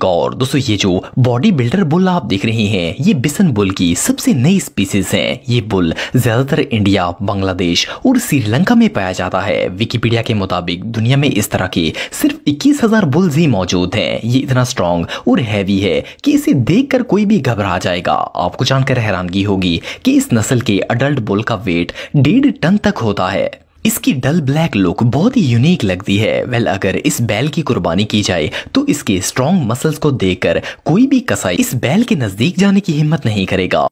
गौर दोस्तों ये जो बॉडी बिल्डर बुल आप देख रहे हैं ये बिसन बुल की सबसे नई स्पीसीज है ये बुल ज्यादातर इंडिया बांग्लादेश और श्रीलंका में पाया जाता है विकीपीडिया के मुताबिक दुनिया में इस तरह के सिर्फ 21,000 हजार बुल्स ही मौजूद हैं ये इतना स्ट्रांग और हैवी है कि इसे देखकर कोई भी घबरा जाएगा आपको जानकर हैरानगी होगी कि इस नस्ल के अडल्ट बुल का वेट डेढ़ टन तक होता है इसकी डल ब्लैक लुक बहुत ही यूनिक लगती है वेल अगर इस बैल की कुर्बानी की जाए तो इसके स्ट्रॉन्ग मसल्स को देखकर कोई भी कसाई इस बैल के नजदीक जाने की हिम्मत नहीं करेगा